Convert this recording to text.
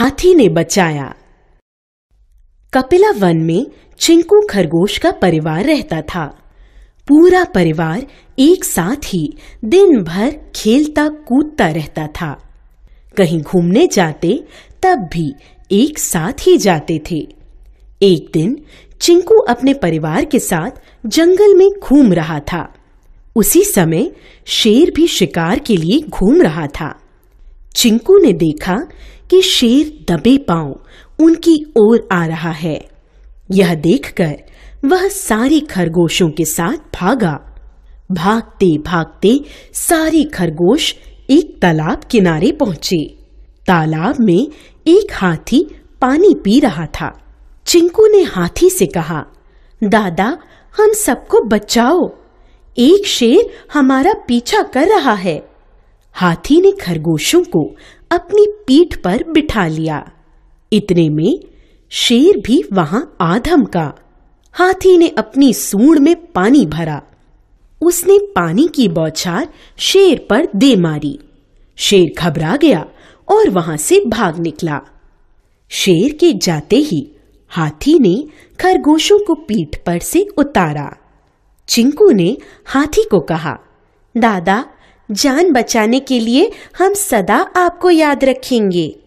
हाथी ने बचाया कपिला वन में चिंकू खरगोश का परिवार रहता था पूरा परिवार एक साथ ही दिन भर खेलता कूदता रहता था कहीं घूमने जाते तब भी एक साथ ही जाते थे एक दिन चिंकू अपने परिवार के साथ जंगल में घूम रहा था उसी समय शेर भी शिकार के लिए घूम रहा था चिंकू ने देखा कि शेर दबे पांव उनकी ओर आ रहा है यह देखकर वह सारे खरगोशों के साथ भागा भागते भागते सारे खरगोश एक तालाब किनारे पहुंचे तालाब में एक हाथी पानी पी रहा था चिंकू ने हाथी से कहा दादा हम सबको बचाओ एक शेर हमारा पीछा कर रहा है हाथी ने खरगोशों को अपनी पीठ पर बिठा लिया इतने में शेर भी वहां आधम का हाथी ने अपनी सूंड में पानी भरा उसने पानी की बौछार शेर पर दे मारी शेर घबरा गया और वहां से भाग निकला शेर के जाते ही हाथी ने खरगोशों को पीठ पर से उतारा चिंकू ने हाथी को कहा दादा जान बचाने के लिए हम सदा आपको याद रखेंगे